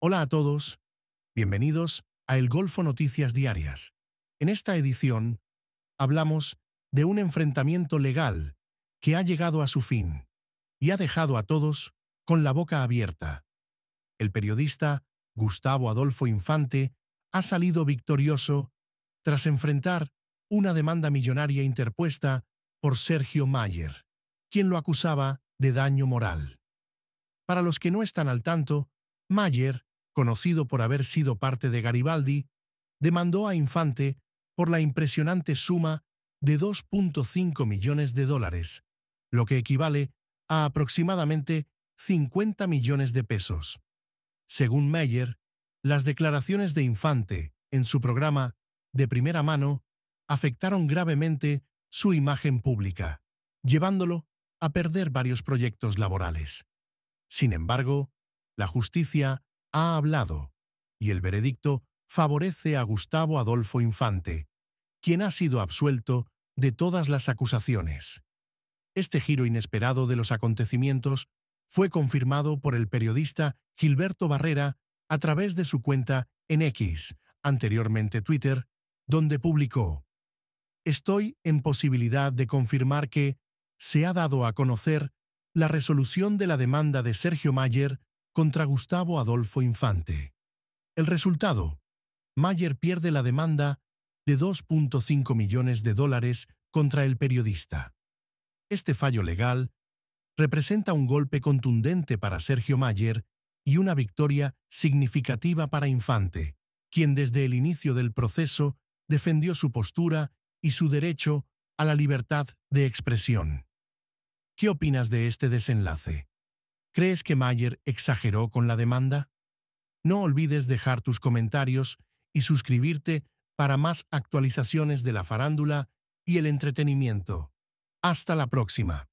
Hola a todos, bienvenidos a El Golfo Noticias Diarias. En esta edición hablamos de un enfrentamiento legal que ha llegado a su fin y ha dejado a todos con la boca abierta. El periodista Gustavo Adolfo Infante ha salido victorioso tras enfrentar una demanda millonaria interpuesta por Sergio Mayer, quien lo acusaba de daño moral. Para los que no están al tanto, Mayer conocido por haber sido parte de Garibaldi, demandó a Infante por la impresionante suma de 2.5 millones de dólares, lo que equivale a aproximadamente 50 millones de pesos. Según Meyer, las declaraciones de Infante en su programa De Primera Mano afectaron gravemente su imagen pública, llevándolo a perder varios proyectos laborales. Sin embargo, la justicia ha hablado, y el veredicto favorece a Gustavo Adolfo Infante, quien ha sido absuelto de todas las acusaciones. Este giro inesperado de los acontecimientos fue confirmado por el periodista Gilberto Barrera a través de su cuenta en X, anteriormente Twitter, donde publicó Estoy en posibilidad de confirmar que se ha dado a conocer la resolución de la demanda de Sergio Mayer contra Gustavo Adolfo Infante. El resultado, Mayer pierde la demanda de 2.5 millones de dólares contra el periodista. Este fallo legal representa un golpe contundente para Sergio Mayer y una victoria significativa para Infante, quien desde el inicio del proceso defendió su postura y su derecho a la libertad de expresión. ¿Qué opinas de este desenlace? ¿Crees que Mayer exageró con la demanda? No olvides dejar tus comentarios y suscribirte para más actualizaciones de la farándula y el entretenimiento. Hasta la próxima.